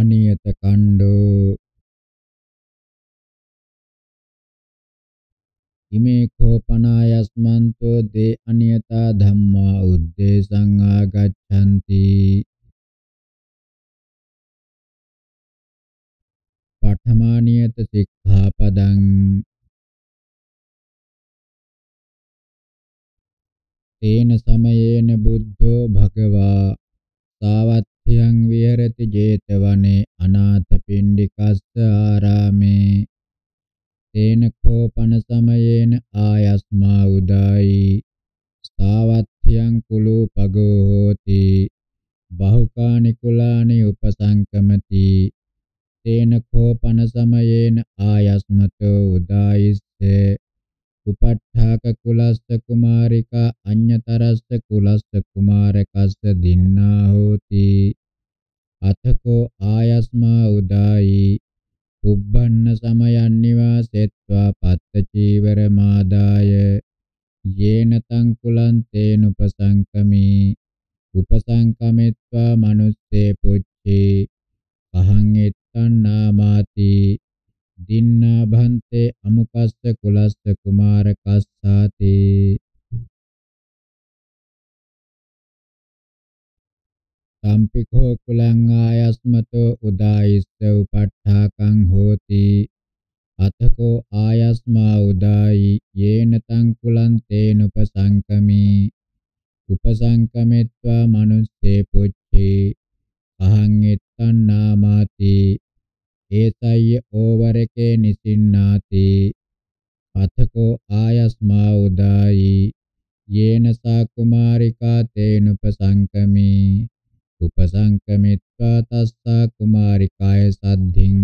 අනියත කණ්ඩෝ ඉමේ කෝපනායස්මන්තෝ දේ අනියතා ධම්මා උද්දේශං ආගච්ඡanti පඨමානියත සික්ඛාපදං තේන සමයේන බුද්ධෝ භගවා සාවත් යං විහෙරති 제තවනේ අනාථ පිණ්ඩිකස්ස ආරාමේ තේන කෝපන සමයේන ආයස්මා උදායි සාවත්ථ්‍යං කුලූපගෝ හෝති බහුකානි කුලානි උපසංකමති තේන කෝපන සමයේන ආයස්මතෝ උදායිස්සේ උපට්ඨාක කුලස්ස කුමාරිකා අඤ්‍යතරස්ස කුලස්ස කුමාරකස්ස දින්නා හෝති අතකෝ ආයස්මා උදායි උබ්බන්න සමයන් නිවාසෙත්වා පත්ත චීවර මාදාය යේන තං කුලං තේන උපසංකමී උපසංකමෙත්වා මනුස්සේ පුච්චේ පහං එත්තන් නාමාති දින්නා භන්තේ අමුකස්ස කුලස්ස කුමාර කස්සාති සම්පිකෝ කුලං ආයස්මතෝ උදායිස්ස උපට්ඨාකං හෝති අතකෝ ආයස්මා උදායි යේන තං කුලං තේන උපසංකමී උපසංකමෙත්වා මනුස්සේ පුච්චේ අහං එත්තන් නාමාති ඒතය්‍ය ඕවරකේ නිසින්නාති අතකෝ ආයස්මා උදායි යේන සා කුමාරිකා තේන උපසංකමී උපසංකමිත්වා තස්සා කුමාරිකාය සද්ධින්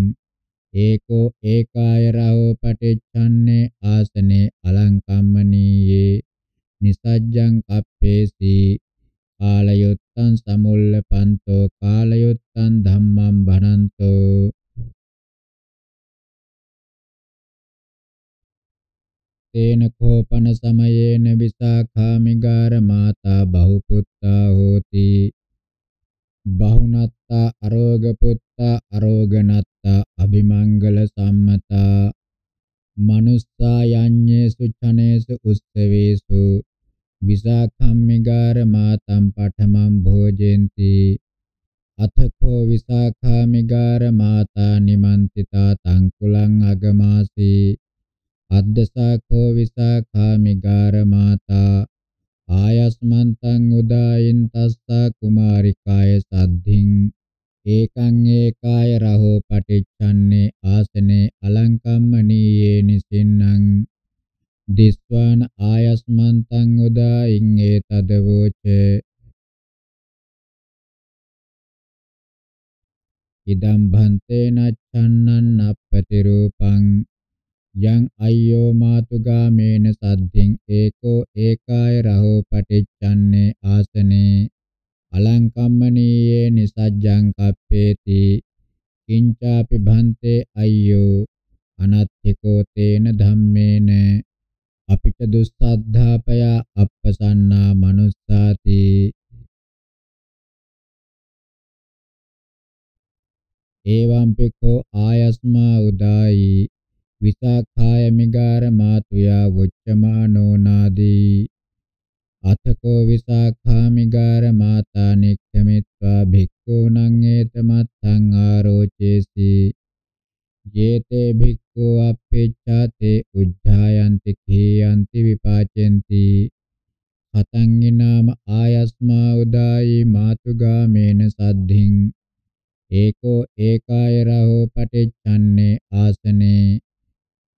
ඒකෝ ඒකාය රහෝ පටිච්ඡන්නේ ආසනේ අලංකම්මනීයේ නිසජ්ජං කප්පේසි කාලයුත්තං සමුල්ල පන්තෝ කාලයුත්තං ධම්මං භනන්තෝ तेन खोपन समयेन विशाखामिगार माता बहुपुत्ता होती बहुनत्ता अरोगपुत्ता अरोगनत्ता अभिमंगल सम्मता मनुस्सा यान्येषु क्षणेषु उत्सवेषु विशाखामिगार मातं पठमं भोजयन्ति अथ को विशाखामिगार माता निमन्तिता तङ्कुलम् अगमासि අද්දසාඛෝ විසාඛා මිගාර මාතා ආයස්මන්තං උදායින් තස්සා කුමාරිකාය සද්ධින් ඒකං ඒකාය රහෝ පටිච්ඡන්නේ ආසනේ අලංකම්මනීයේ නිසින්නම් දිස්වාන ආයස්මන්තං උදායින් ඒතදවෝච ඉදම් භන්තේ නච්ඡන්නන් අපපති රූපං යං අය්‍යෝ මාතුගාමේන සද්ධින් ඒකෝ ඒකාය රහෝ පටිච්චන්නේ ආසනේ අලංකම්මනීයේ නිසජ්ජං කප්පේති කිංචාපි භන්තේ අය්‍යෝ අනත්ථිකෝ තේන ධම්මේන අපිට දුස්සද්ධාපය අප්පසන්නා මනුස්සාති එවං පිකෝ ආයස්මා උදායි විසාඛාය මිගාර මාතුයා වොච්චමානෝ නාදී අතකෝ විසාඛාමිගාර මාතා නික්ඛමිත්වා භික්ඛූණං ඒතමත්ථං ආරෝචේසි යේතේ භික්ඛු අප්පේච්ඡාතේ උද්ධායන්ති කීයන්ති විපාචෙන්ති හතංගිනාම ආයස්මා උදායි මාතුගාමේන සද්ධින් ඒකෝ ඒකාය රහෝ පටිච්ඡන්නේ ආසනේ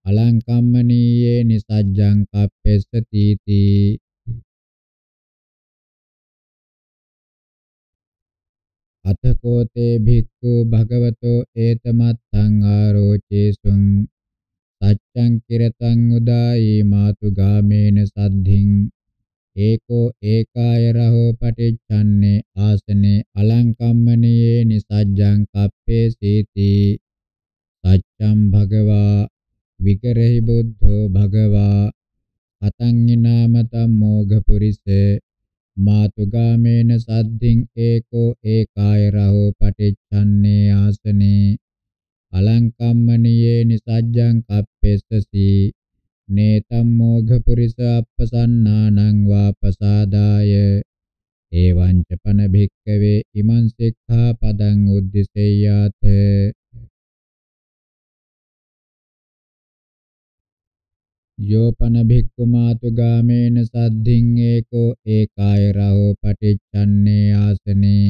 අලංකම්මනීයේ නිසජ්ජං කප්පෙස්ස තීති අතකෝතේ භික්ඛු භගවතෝ ඒතමත්තං ආරෝචේසුං සච්ඡං කිරතං උදායි මාතු ගාමේන සද්ධින් ඒකෝ ඒකාය රහෝ පටිච්ඡන්නේ ආසනේ අලංකම්මනීයේ නිසජ්ජං කප්පේ සීති සච්ඡම් භගවා විකරහි බුද්ධෝ භගවා අතංහිනාමතම් මෝඝපුරිස මාතුගාමේන සද්ධින් ඒකෝ ඒකාය රහෝ පටිච්ඡන්නේ ආසනේ අලංකම්මනියේ නිසජ්ජං කප්පෙස්සසි නේතම් මෝඝපුරිස අප්පසන්නානං වාපසාදාය එවං ච පන භික්කවේ ඉමං සික්ඛා පදං උද්දිසෙය්‍යාතේ යෝපන භික්ඛුමාතු ගාමේන සද්ධින් ඒකෝ ඒකාය රහෝ පටිච්චන්නේ ආසනේ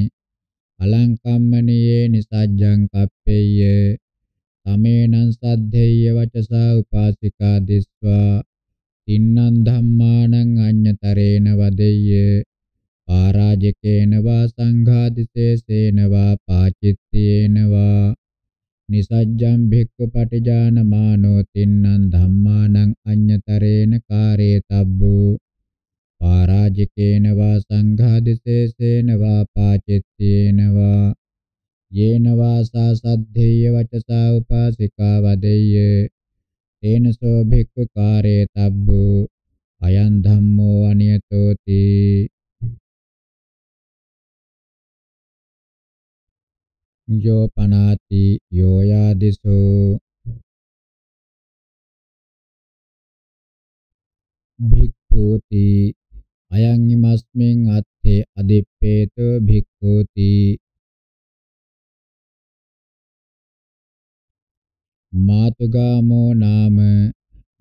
අලංකම්මනීයේ නිසජ්ජං කප්පේය තමේනං සද්ධේය වචසා උපාසිකා දිස්වා තින්නං ධම්මානං අඤ්‍යතරේන වදෙය්‍ය පාරාජකේන වා සංඝාදිසේසේන වා පාචිත්තේන වා නිසජ්ජම් භික්ඛු පටිජානමානෝ තින්නම් ධම්මානං අඤ්‍යතරේන කාරේ තබ්බෝ පරාජිකේන වා සංඝාදිසේසේන වා පාචිත්තේන වා යේන වාසා සද්ධේය වචසා උපාසිකා වදෙය්‍ය තේන සෝ භික්ඛු කාරේ තබ්බෝ අයං ධම්මෝ අනියතෝති ජෝපනාති යෝයාදිසෝ භික්ඛූති අයං ීමස්මින් අත්තේ අදිප්පේතෝ භික්ඛූති මාතුගාමෝ නාම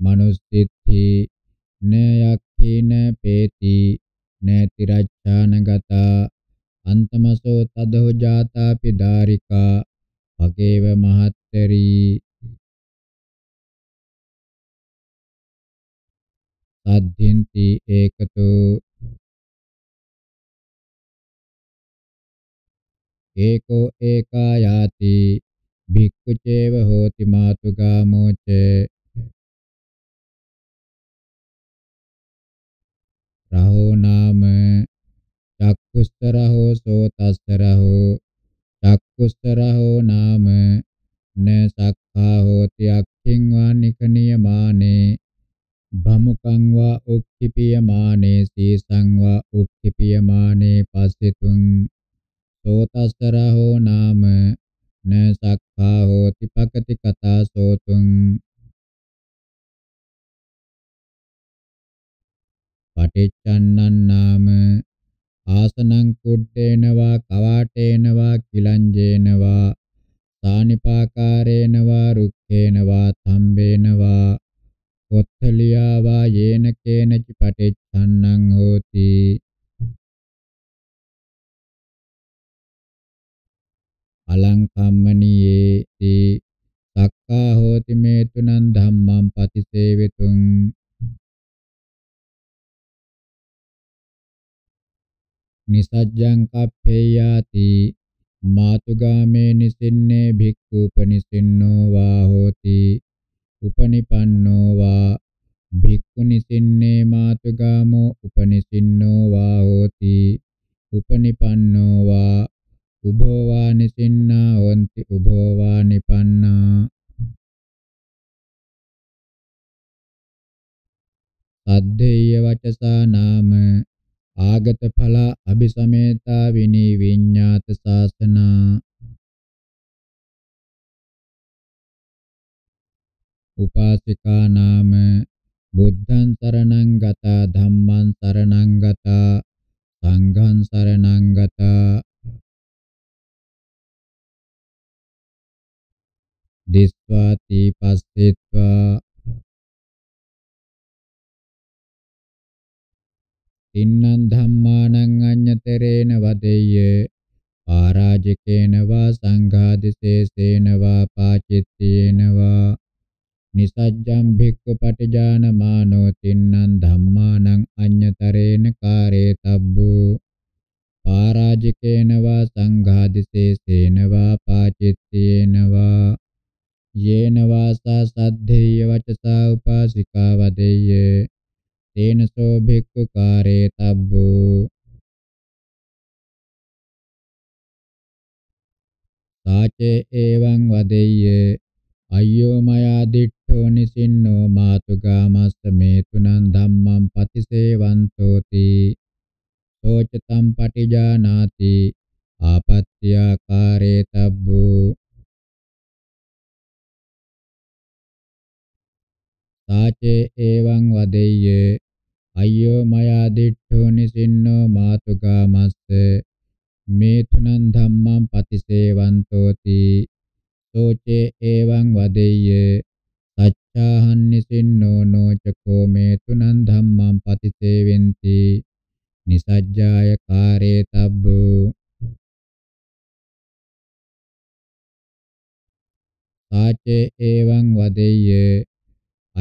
මනුස්සිට්ඨි නයක්ඛේන පේති නතිරච්ඡානගතා අන්තමසෝ තදෝ ජාතාපි ධාරිකා අගේව මහත්තරි සද්ධින්ති ඒකතෝ ඒකෝ ඒකා යාති භික්ඛු චේව හෝති මාතුගාමෝ ච රහෝ නාම චක්කුස්සරහෝ සෝතස්සරහෝ චක්කුස්සරහෝ නාම න සක්ඛා හෝති අක්ඛින් වා නිකනියමානේ භමුකං වා උක්ඛිපියමානේ සීසං වා උක්ඛිපියමානේ පස්සෙතුං සෝතස්සරහෝ නාම න සක්ඛා හෝති පකති කතා සෝතුං පටිච්චන්නන් නාම ආසනං කුඩ්ඩේනවා කවාටේනවා කිලංජේනවා සානිපාකාරේනවා රුක්ඛේනවා සම්බේනවා කොත්තලියාවා යේන කේනචි පටිච්ඡන්නං හෝති අලංකම්මනීයේ සක්කා හෝති මේ තුනන් ධම්මං පතිසේවිතුං නිසජ්ජං කප්පේයාති මාතුගාමේ නිසින්නේ භික්ඛු උපනිසින්නෝ වා හෝති උපනිපන්නෝ වා භික්ඛු නිසින්නේ මාතුගාමෝ උපනිසින්නෝ වා හෝති උපනිපන්නෝ වා උභෝ වා නිසින්නා හොಂತಿ උභෝ වා නිපන්නා අද්දේය වචසා නාම ආගත ඵලා අபிසමේතා විනී විඤ්ඤාත ශාසනා උපාසිකා නාම බුද්ධං සරණං ගතා ධම්මං සරණං ගතා සංඝං සරණං ගතා දිස්වාති පස්සෙත්වා තින්නං ධම්මානං අඤ්ඤතරේන වදෙය්‍ය පරාජකේන වා සංඝාදිශේසේන වා පාචිත්තේන වා නිසජ්ජම් භික්ඛු පටිජානමානෝ තින්නං ධම්මානං අඤ්ඤතරේන කාරේතබ්බෝ පරාජකේන වා සංඝාදිශේසේන වා පාචිත්තේන වා යේන වාසා සද්ධේය වචසා උපාසිකා වදෙය්‍ය තේන සෝ භික්ඛු කාරේ තබ්බෝ තාචේ එවං වදෙය්‍ය අය්‍යෝ මයා දිට්ඨෝ නිසින්නෝ මාතුගාමස්ස මේතුනං ධම්මං පතිසේවන්තෝති සෝචතම් පටිජානාති ආපත්‍යාකාරේ තබ්බෝ තාචේ එවං වදෙය්‍ය අයෝ මයා දිට්ඨෝ නිසින්නෝ මාතුගාමස්ස මේ තුනන් ධම්මං පතිසේවන්තෝති සෝචේ එවං වදෙය්‍ය සච්ඡාහන් නිසින්නෝ නොචකෝ මේ තුනන් ධම්මං පතිසේවෙන්ති නිසජ්ජාය කාරේ තබ්බෝ සාචේ එවං වදෙය්‍ය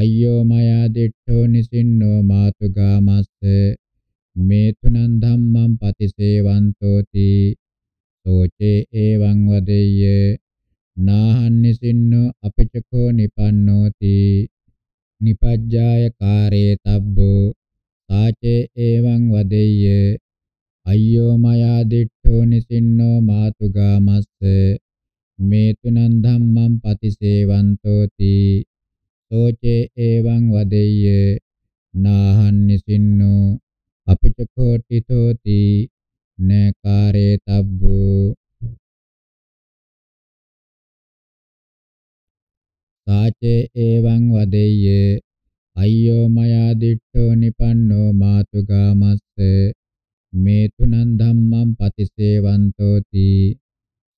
අය්‍යෝ මයා දිට්ඨෝ නිසින්නෝ මාතුගාමස්ස මේතුනං ධම්මං පතිසේවන්තෝති සෝචේ එවං වදෙය්‍ය නාහන් නිසින්නෝ අපිචකෝ නිපන්නෝති නිපජ්ජාය කාරේ තබ්බෝ සාචේ එවං වදෙය්‍ය අය්‍යෝ මයා දිට්ඨෝ නිසින්නෝ මාතුගාමස්ස මේතුනං ධම්මං පතිසේවන්තෝති සෝචේ එවං වදෙය්‍ය නාහන්නිසින්නෝ අපිට කෝටිතෝති නකාරේ තබ්බෝ සාචේ එවං වදෙය්‍ය අය්‍යෝ මයා දිට්ඨෝ නිපන්නෝ මාතුගාමස්ස මේ තුනන් ධම්මං පතිසේවන්තෝති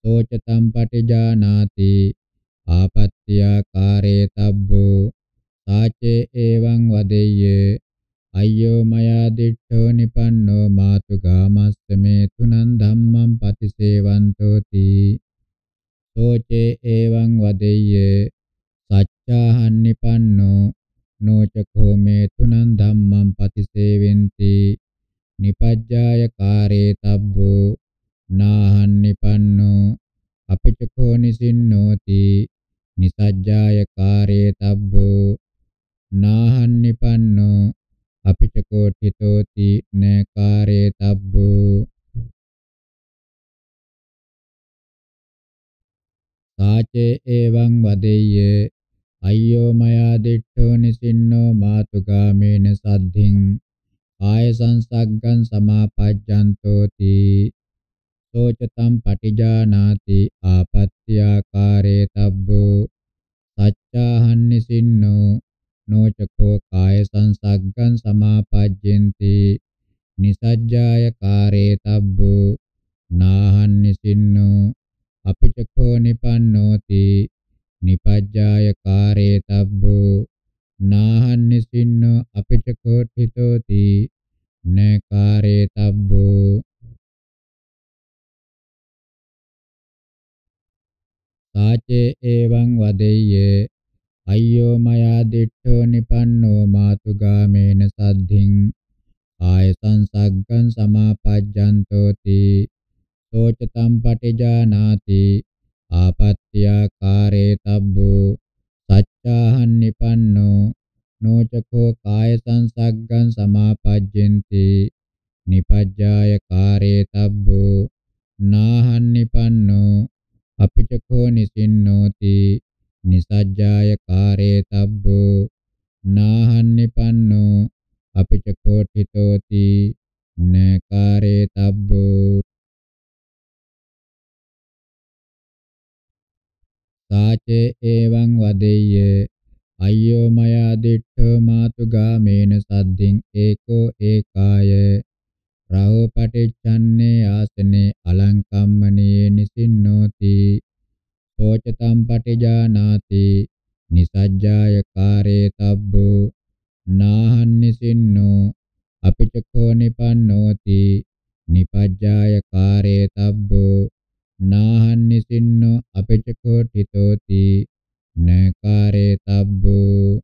සෝච තම් පටිජානාති ආපත්‍යාකාරේ තබ්බෝ තාචේ එවං වදෙය්‍ය අය්‍යෝ මයා දිට්ඨෝ නිපන්නෝ මාතු ගාමස්සමේ තුනං ධම්මං පතිසේවන්තෝති සෝචේ එවං වදෙය්‍ය සච්ඡාහන් නිපන්නෝ නෝචකෝ මේ තුනං ධම්මං පතිසේවෙන්ති නිපජ්ජාය කාරේ තබ්බෝ නාහන් නිපන්නෝ අපිචකෝ නිසින්නෝති නිසජ්ජාය කාරේ තබ්බෝ නාහන්නිපන්නෝ අපිච කෝටිතෝති න කාරේ තබ්බෝ සාචේ එවං වදෙය්‍ය අය්‍යෝ මයා දිට්ඨෝ නිසින්නෝ මාතුගාමේන සද්ධින් ආය සංසග්ගං සමාපජ්ජන්තෝති සෝචතම් පටිජානාති ආපත්‍යාකාරේ තබ්බෝ සච්ඡාහන්නි සින්නෝ නෝචකෝ කාය සංසග්ගං සමාපජ්ජෙන්ති නිසජ්ජාය කාරේ තබ්බෝ නාහන්නි සින්නෝ අපිචකෝ නිපන්නෝති නිපජ්ජාය කාරේ තබ්බෝ නාහන්නි සින්නෝ අපිචකෝ ඨිතෝති නකාරේ තබ්බෝ ච එවං වදෙය්‍ය අය්‍යෝ මයා දිට්ඨෝ නිපන්නෝ මාතුගාමේන සද්ධින් ආය සංසග්ගං සමාපජ්ජන්තෝති සෝචතම් පටිජානාති ආපත්‍යාකාරේ තබ්බෝ සච්ඡාහන් නිපන්නෝ නෝචකෝ කාය සංසග්ගං සමාපජ්ජෙන්ති නිපජ්ජාය කාරේ තබ්බෝ නාහන් නිපන්නෝ අපිටකෝ නිසින්නෝති නිසජ්ජාය කාරේ තබ්බෝ නාහන්නපන්නෝ අපිටකෝ ඨිතෝති නකාරේ තබ්බෝ සාචේ එවං වදෙය්‍ය අය්‍යෝ මයා දිට්ඨෝ මාතුගාමේන සද්දින් ඒකෝ ඒකාය රාවපටිච්ඡන්නේ ආසනේ අලංකම්මනේ නිසින්නෝති සෝචතම් පටිජානාති නිසජ්ජාය කාරේ තබ්බෝ නාහන් නිසින්නෝ අපිචකෝ නිපන්නෝති නිපජ්ජාය කාරේ තබ්බෝ නාහන් නිසින්නෝ අපිචකෝ ඨිතෝති නකාරේ තබ්බෝ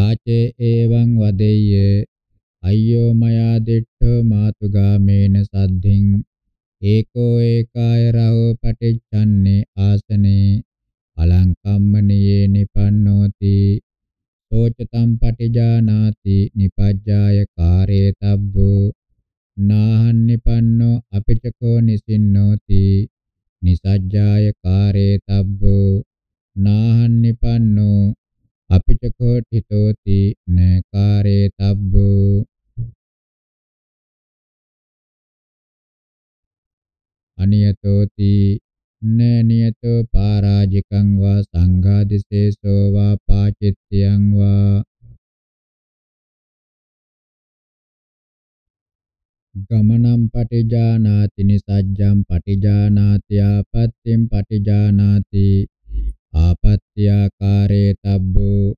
ආචේ එවං වදෙය්‍ය අය්‍යෝ මයා දිට්ඨෝ මාතුගාමේන සද්ධින් ඒකෝ ඒකාය රහෝ පටිච්ඡන්නේ ආසනේ අලංකම්මනියේ නිපන්නෝති සෝචතම් පටිජානාති නිපජ්ජාය කාරේ තබ්බෝ නාහන් නිපන්නෝ අපිචකෝ නිසින්නෝති නිසජ්ජාය කාරේ තබ්බෝ නාහන් නිපන්නෝ අපිට කෝඨිතෝති නකාරේ තබ්බෝ අනියතෝති නනියතෝ පරාජිකං වා සංඝාදිසේසෝ වා පාචිත්‍යං වා ගමනම් පටිජානාති නිසජ්ජම් පටිජානාති ආපත්‍තිම් පටිජානාති ආපත්‍යාකාරේ තබ්බෝ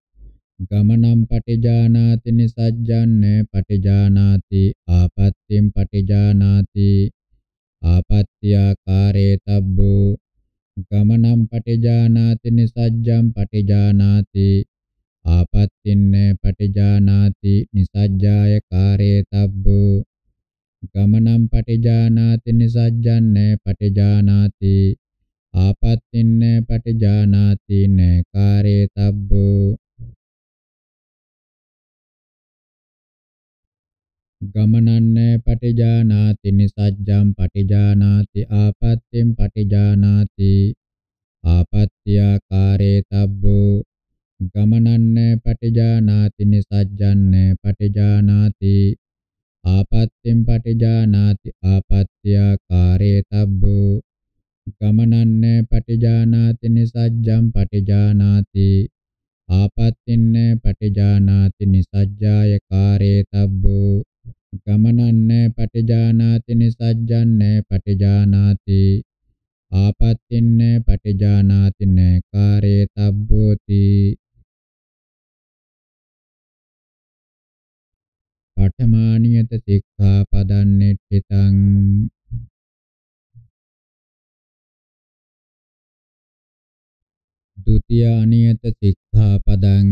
ගමනම් පටිජානාති නිසජ්ජන්න පටිජානාති ආපත්‍යෙන් පටිජානාති ආපත්‍යාකාරේ තබ්බෝ ගමනම් පටිජානාති නිසජ්ජම් පටිජානාති ආපත්‍යින්න පටිජානාති නිසජ්ජාය කාරේ තබ්බෝ ගමනම් පටිජානාති නිසජ්ජන්න පටිජානාති ආපත්තින්න පටිජානාතින කාරේ තබ්බෝ ගමනන්න පටිජානාති නිසජ්ජම් පටිජානාති ආපත්තිම් පටිජානාති ආපත්‍යා කාරේ තබ්බෝ ගමනන්න පටිජානාති නිසජ්ජන්න පටිජානාති ආපත්තිම් පටිජානාති ආපත්‍යා කාරේ තබ්බෝ ගමනන්න පටිජානාති නිසජ්ජම් පටිජානාති ආපත්තින්න පටිජානාති නිසජ්ජාය කාරේ තබ්බෝ ගමනන්න පටිජානාති නිසජ්ජන්න පටිජානාති ආපත්තින්න පටිජානාති නකාරේ තබ්බෝති පඨමානියත සික්ඛා පදන්නේ චිතං द्वितीयानियत शिक्षापदं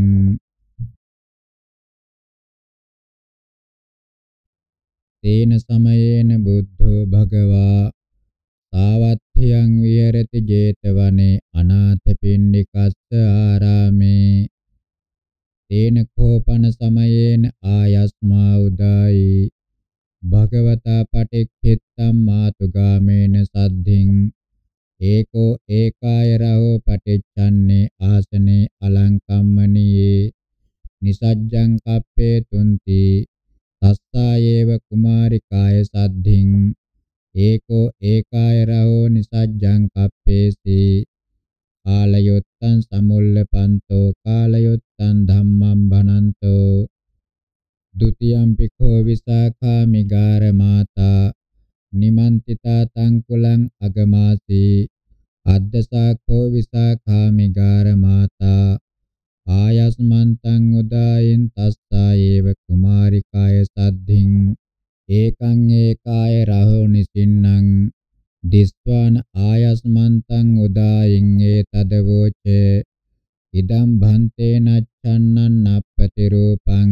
තේන සමයේන බුද්ධෝ භගවා සාවත්ථියං විහෙරති 제තවනේ අනාථපිණ්ඩිකස්ස ආරාමේ තේන කෝපන සමයේන ආයස්මා උදායි භගවතා පටික්ඛිත්තම් මාතුගාමේන සද්ධින් ඒකෝ ඒකාය රහෝ පටිච්චන්නේ ආසනේ අලංකම්මනී නිසජ්ජං කප්පේ තුන්ති තස්සායේව කුමාරිකාය සද්ධින් ඒකෝ ඒකාය රහෝ නිසජ්ජං කප්පේසි ආලයොත්තං සමුල්ලපන්තෝ කාලයොත්තං ධම්මං භනන්තෝ ဒ ුතියම්පි කෝ විසාඛා මිගාර මාතා නිමන්තිතා තංකුලං අගමාසී අද්දසාඛෝ විසාඛා මිගාර මාතා ආයස්මන්තං උදායින් තස්සා ඒව කුමාරිකාය සද්ධින් ඒකං ඒකාය රහෝ නිසින්නම් දිස්වාන ආයස්මන්තං උදායින් ඒතදවෝච ඉදම් භන්තේ නච්ඡන්නං අප්පති රූපං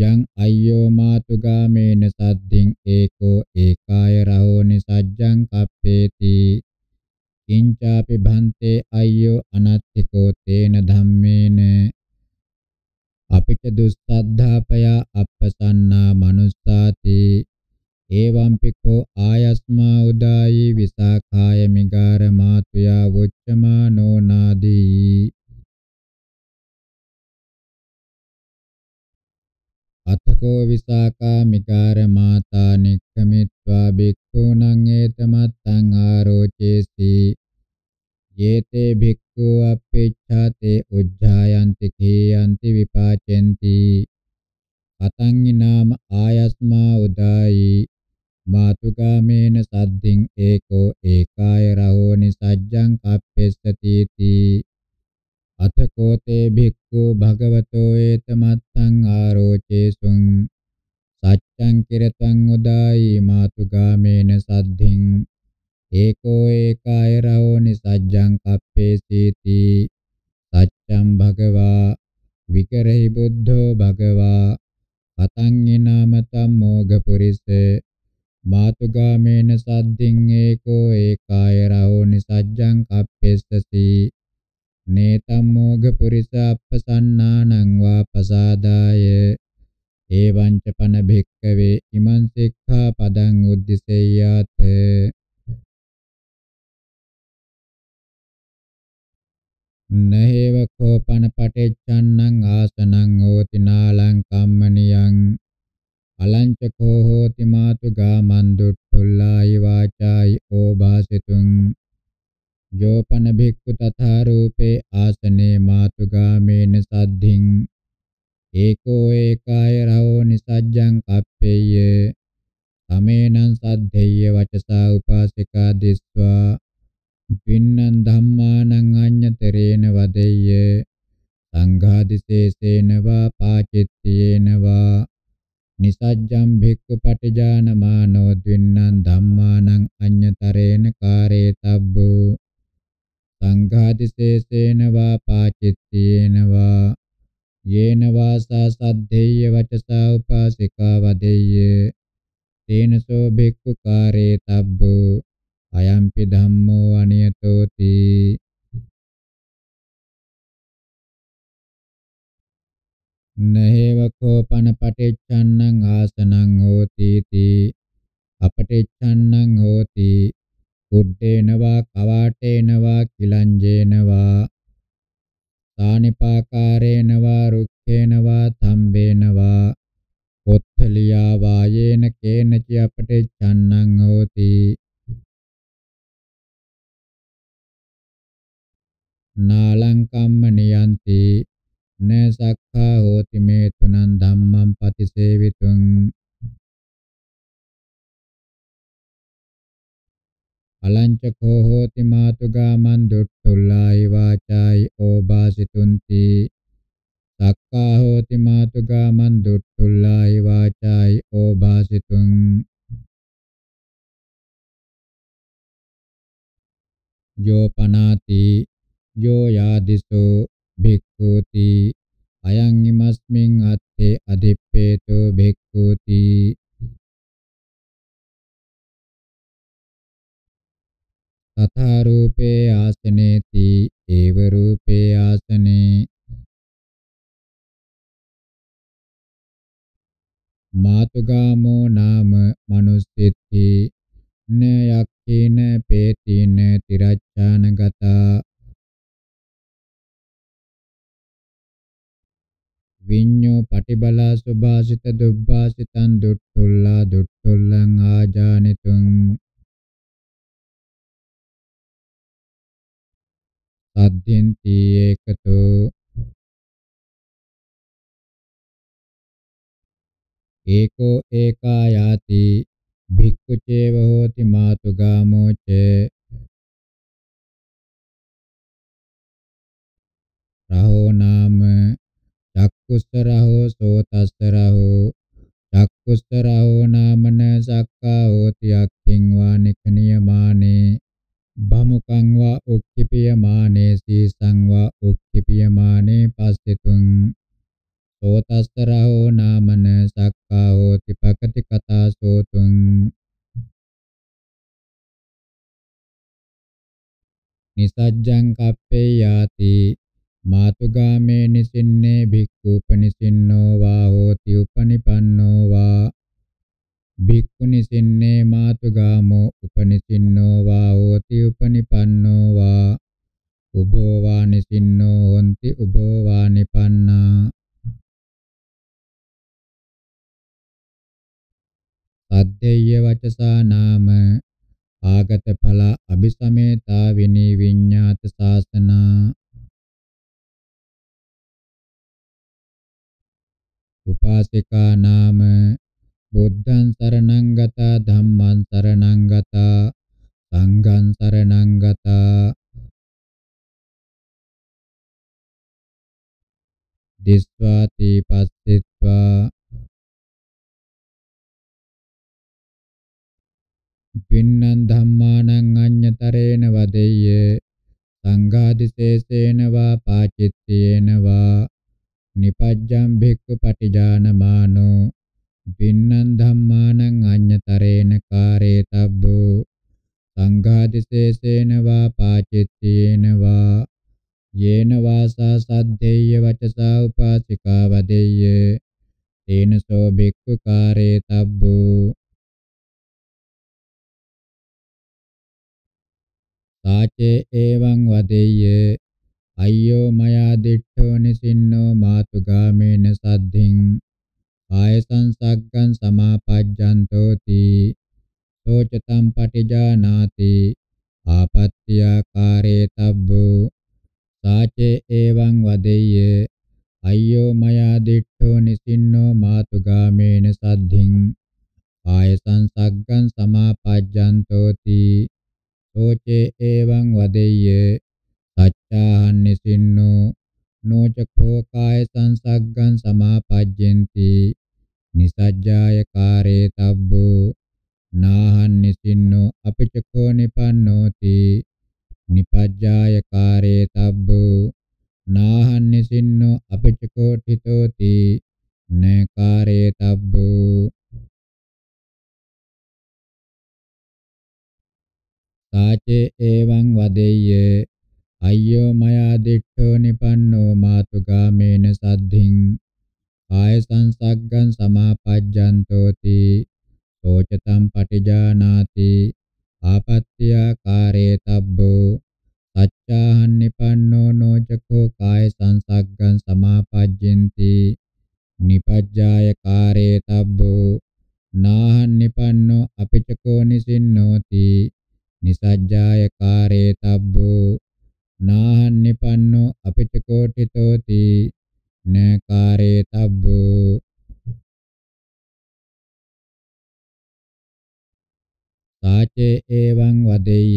යං අය්‍යෝ මාතුගාමේන සද්දින් ඒකෝ ඒකාය රහෝනි සජ්ජං කප්පේති කිංචාපි භන්තේ අය්‍යෝ අනත්තිකෝ තේන ධම්මේන අපිට දුස්සද්ධාපයා අපසන්නා මනුස්සාති ඒවම්පිකෝ ආයස්මා උදායි විසාඛාය මිගාර මාතුයා වොච්චමානෝ නාදී කෝ විසාකා මිකාර මාතා නික්ඛමිත්වා භික්ඛූනං ඒතමත්තං ආරෝචේසි යේතේ භික්ඛු අපේච්ඡාතේ උද්ධායන්ති කේයන්ති විපාචෙන්ති අතං නාම ආයස්මා උදායි මාතුගාමේන සද්දින් ඒකෝ ඒකාය රහෝනි සජ්ජං කප්පෙස්සති තී අතකෝතේ භික්ඛු භගවතෝ ඒතමත්තං ආරෝචේසුං සච්ඡං කිරතං උදායි මාතුගාමේන සද්ධින් ඒකෝ ඒකාය රහෝ නිසජ්ජං කප්පේසීති සච්ඡං භගවා විකරහි බුද්ධෝ භගවා අතං ඊනාමතම් මෝගපුරිස මාතුගාමේන සද්ධින් ඒකෝ ඒකාය රහෝ නිසජ්ජං කප්පේස්සති නේතම් මෝග පුරිස අපසන්නානං වා පසාදාය එවං ච පන භික්කවේ ඉමං සික්ඛා පදං උද්දිසෙය්‍යාත නහේව කෝපන පටිච්චන්නං ආසනං ඕතිනාලං කම්මනියං අලංචකෝ හෝති මාතු ගාමන් දුට්ඨුල්ලායි වාචායි ඕභාසිතුං යෝපන භික්ඛු තථා රූපේ ආසනේ මාතුගාමේන සද්ධින් ඒකෝ ඒකාය රහෝ නිසජ්ජං කප්පේය තමේනං සද්ධේය වචසා උපාසිකා දිස්වා වින්නං ධම්මානං අඤ්‍යතරේන වදෙය්‍ය සංඝාදිසේසේන වා පාචිත්තේන වා නිසජ්ජම් භික්ඛු පටිජානමානෝ ද්වින්නං ධම්මානං අඤ්‍යතරේන කාරේතබ්බෝ සංඝාතිශේෂේන වා පාචිත්තේන වා යේන වාසා සද්ධේය වචසා උපාසිකා වදෙය්‍ය තේනසෝ භික්ඛු කාරේ තබ්බෝ අයම්පි ධම්මෝ අනියතෝති නහේව කෝපන පටිච්ඡන්නං ආසනං හෝති තී අපටිච්ඡන්නං හෝති කුඩ්ඩේනවා කවාටේනවා කිලංජේනවා සානිපාකාරේනවා රුක්ඛේනවා තම්බේනවා කොත්තලියා වායේන කේනචි අපටේ චන්නං හෝති නාලං කම්ම නියන්ති නසක්ඛා හෝති මේ තුනං ධම්මං පතිසේවිතුං අලංචකෝ හෝති මාතුගාමන් දුට්ඨුල්ලායි වාචායි ඕබාසිතුන්ති සක්කා හෝති මාතුගාමන් දුට්ඨුල්ලායි වාචායි ඕබාසිතුං යෝ පනාති යෝ යාදිසෝ භික්ඛූති අයං ඉමස්මින් අත්තේ අදිප්පේතෝ භික්ඛූති තථා රූපේ ආසනේති ඒව රූපේ ආසනේ මාතුගාමෝ නාම මනුස්සෙත්ති න යක්ඛේන පේතින තිරච්ඡානගතා විඤ්ඤෝ පටිබලා සුභාසිත දුබ්බාසිතං දුට්ඨුල්ලා දුට්ඨුල්ලං ආජානිතුං සද්ධෙන්ති ඒකතෝ ඒකෝ ඒකා යාති භික්ඛු චේව හෝති මාතුගාමෝ ච රහෝ නාම චක්කුස්ස රහෝ සෝතස්ස රහෝ චක්කුස්ස රහෝ නාමන සක්කා හෝති අක්ඛින් වා නිකනියමානේ බමුකංවා උක්කිපියමානේ සීසංවා උක්කිපියමානේ පස්සෙතුන් සෝතස්තරහෝ නාමන සක්කා හෝති පකති කතා සෝතුන් නිසජ්ජං කප්පේ යාති මාතුගාමේ නිසින්නේ භික්ඛූපනිසින්නෝ වා හෝති උපනිපන්නෝ වා භික්ඛුනි සින්නේ මාතුගාමෝ උපනිසින්නෝ වා හෝති උපනිපන්නෝ වා උභෝ වා නිසින්නෝ හොಂತಿ උභෝ වා නිපන්නා සද්දේය වචසා නාම ආගත ඵල අபிසමේතා විනී විඤ්ඤාත සාසනා උපාසිකා නාම බුද්ධං සරණං ගතා ධම්මං සරණං ගතා සංඝං සරණං ගතා දිස්වා තීපස්සෙත්වා වින්නං ධම්මානං අඤ්ඤතරේන වදෙය්‍ය සංඝාදිශේෂේන වා පාචිත්තේන වා නිපජ්ජං භික්ඛු පටිජානමානෝ පින්නං ධම්මානං අඤ්ඤතරේන කාරේතබ්බෝ සංඝාදිශේෂේන වා පාචිත්තේන වා යේන වාසා සද්දේය වචසා උපාසිකා වදෙය්‍ය තේන සෝ බික්ඛු කාරේතබ්බෝ සාචේ එවං වදෙය්‍ය අය්‍යෝ මයා දිට්ඨෝ නිසින්නෝ මාතුගාමේන සද්ධින් ආයසං සග්ගං සමාපජ්ජන්තෝති සෝචතම් පටිජානාති ආපත්‍යාකාරේ තබ්බෝ සාචේ එවං වදෙය්‍ය අය්‍යෝ මයා දිට්ඨෝ නිසින්නෝ මාතුගාමේන සද්ධින් ආයසං සග්ගං සමාපජ්ජන්තෝති සෝචේ එවං වදෙය්‍ය සච්ඡාහන් නිසින්නෝ නෝචකෝ කාය සංසග්ගං සමාපජ්ජಂತಿ නිසජ්ජාය කාරේ තබ්බෝ නාහන් නිසින්නෝ අපිචකෝ නිපන්නෝති නිපජ්ජාය කාරේ තබ්බෝ නාහන් නිසින්නෝ අපිචකෝ ඨිතෝති නකාරේ තබ්බෝ සාචේ එවං වදෙය්‍ය අය්‍යෝ මයා දිට්ඨෝ නිපන්නෝ මාතුගාමේන සද්ධින් කාය සංසග්ගං සමාපජ්ජන්තෝති සෝචතම් පටිජානාති ආපත්‍ය කාරේ තබ්බෝ සච්ඡාහන් නිපන්නෝ නොචකෝ කාය සංසග්ගං සමාපජ්ජෙන්ති නිපජ්ජාය කාරේ තබ්බෝ නාහන් නිපන්නෝ අපිචකෝ නිසින්නෝති නිසජ්ජාය කාරේ තබ්බෝ නාහන්නපන්නෝ අපිට කෝටිතෝති නකාරේ තබ්බෝ තාචේ එවං වදෙය්‍ය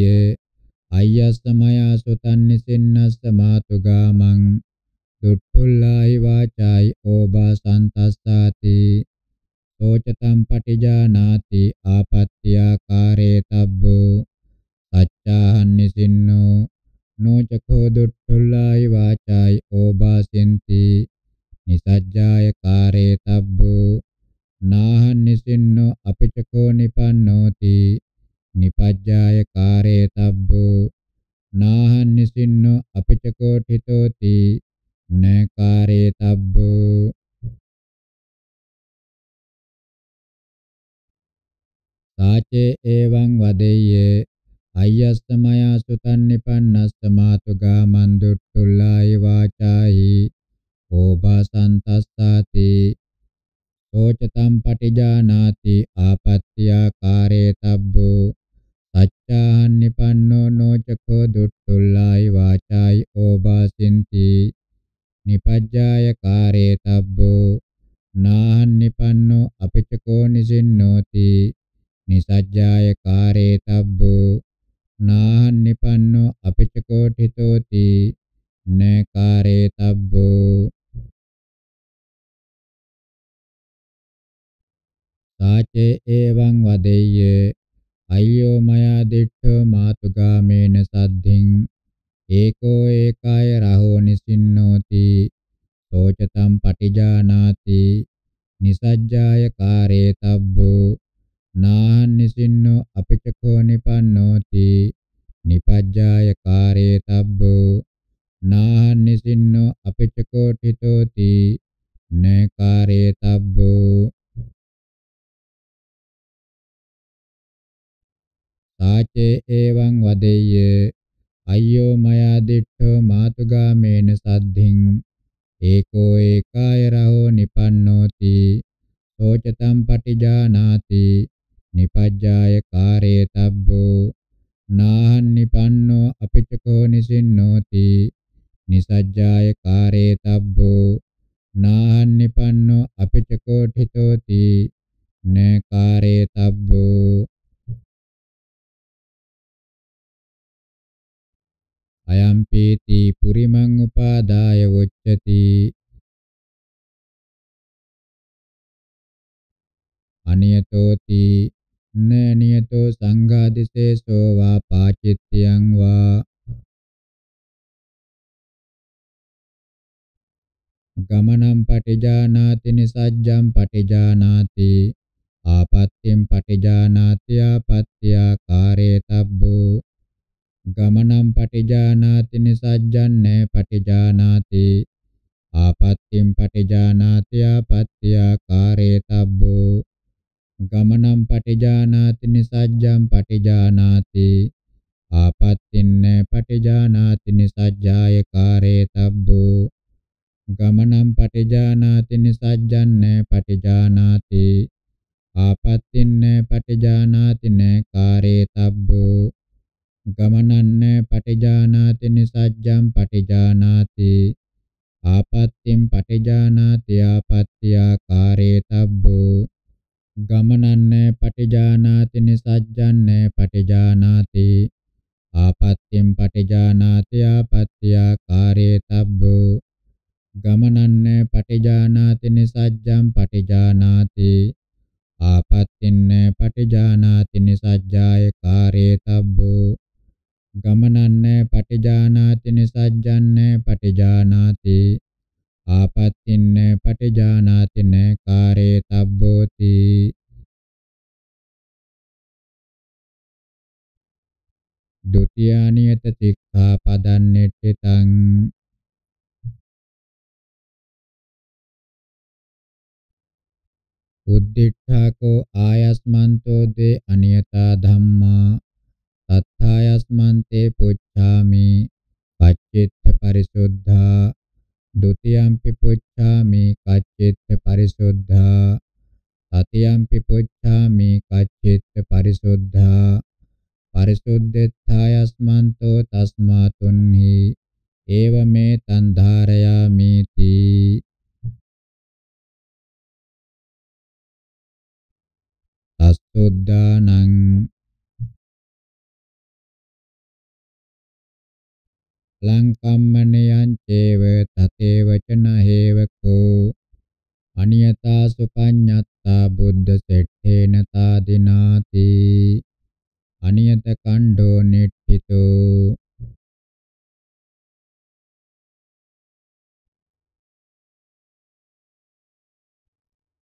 අයස්සමයා සුතන්නිසින්නස්ස මාතුගාමං දුට්ටුල්ලායි වාචායි ඕබා සන්තස්සාති සෝචතම් පටිජානාති ආපත්‍යාකාරේ තබ්බෝ සච්චාහන්නිසින්නෝ නෝචකෝ දුට්ඨුල්ලාය වාචාය ඕබාසෙන්ති නිසජ්ජාය කාරේ තබ්බෝ නාහන් නිසින්නෝ අපිචකෝ නිපන්නෝති නිපජ්ජාය කාරේ තබ්බෝ නාහන් නිසින්නෝ අපිචකෝ ඨිතෝති නකාරේ තබ්බෝ සාචේ එවං වදෙය්‍ය අයස්සමයා සුතන් නිපන්නස්ස මාතුගා මන් දුට්ටුල්ලායි වාචාහි ඕපාසන්තස්සාති සෝචතම් පටිජානාති ආපත්‍යාකාරේ තබ්බෝ සච්ඡාහන් නිපන්නෝ නොචකෝ දුට්ටුල්ලායි වාචායි ඕපාසින්ති නිපජ්ජාය කාරේ තබ්බෝ නාහන් නිපන්නෝ අපිචකෝ නිසින්නෝති නිසජ්ජාය කාරේ තබ්බෝ නාහන් නිපන්නෝ අපිච්ච කෝඨිතෝති නකාරේ තබ්බෝ සාචේ එවං වදෙය්‍ය අයෝ මයා දිට්ඨෝ මාතුගාමේන සද්ධින් ඒකෝ ඒකාය රහෝ නිසින්නෝති සෝචතම් පටිජානාති නිසජ්ජාය කාරේ තබ්බෝ නාහනිසින්නෝ අපිටකෝ නිපන්නෝති නිපජ්ජාය කාරේ තබ්බෝ නාහනිසින්නෝ අපිටකෝ ඨිතෝති නකාරේ තබ්බෝ තාචේ එවං වදෙය්‍ය අය්‍යෝ මයා දිට්ඨෝ මාතුගාමේන සද්ධින් ඒකෝ ඒකාය රහෝ නිපන්නෝති සෝචතම් පටිජානාති නිපජ්ජාය කාරේ තබ්බෝ නාහන් නිපන්නෝ අපිච්චකෝ නිසින්නෝති නිසජ්ජාය කාරේ තබ්බෝ නාහන් නිපන්නෝ අපිච්චකෝ ඨිතෝති න කාරේ තබ්බෝ අයම් පීති පුරිමං උපාදාය වොච්චති අනියතෝති නේනියතෝ සංඝාදිසේසෝ වා පාචිත්‍යං වා ගමනං පටිජානාති නිසජ්ජං පටිජානාති ආපත්‍යෙන් පටිජානාති ආපත්‍යා කාරේතබ්බෝ ගමනං පටිජානාති නිසජ්ජං නේ පටිජානාති ආපත්‍යෙන් පටිජානාති ආපත්‍යා කාරේතබ්බෝ ගමනම් පටිජානාති නිසජ්ජම් පටිජානාති ආපත්තින්න පටිජානාති නිසජ්ජාය කාරේ තබ්බෝ ගමනම් පටිජානාති නිසජ්ජන්න පටිජානාති ආපත්තින්න පටිජානාති න කාරේ තබ්බෝ ගමනන්න පටිජානාති නිසජ්ජම් පටිජානාති ආපත්තිම් පටිජානාති ආපත්‍ත්‍යා කාරේ තබ්බෝ ගමනන්නේ පටිජානාති නිසජ්ජන්නේ පටිජානාති ආපත්‍යෙන් පටිජානාති ආපත්‍යා කාරේ තබ්බෝ ගමනන්නේ පටිජානාති නිසජ්ජම් පටිජානාති ආපත්‍යෙන්නේ පටිජානාති නිසජ්ජාය කාරේ තබ්බෝ ගමනන්නේ පටිජානාති නිසජ්ජන්නේ පටිජානාති ආපත්තින්න පටිජානාතින කාරේ තබ්බෝති දුතියානියත සික්ඛා පදන්නෙට්ඨිතං උද්දිඨාකෝ ආයස්මන්තෝ දේ අනියතා ධම්මා තත්ථායස්මන්තේ පුච්ඡාමි පච්චිත්ථ පරිසුද්ධා දුතියම්පි පුච්ඡාමි කච්චිත්ත පරිසුද්ධා තතියම්පි පුච්ඡාමි කච්චිත්ත පරිසුද්ධා පරිසුද්ධෙත්ථායස්මන්තෝ තස්මාතුන්හි ඒවමේ තන් ධාරයාමීති අස්සුද්ධානං ලංකම්මනයං චේව තතේව චන හේවකෝ අනියතා සුපඤ්ඤත්තා බුද්ධ සෙට්ඨේන තාදිනාති අනියත කණ්ඩෝ නිට්ඨිතෝ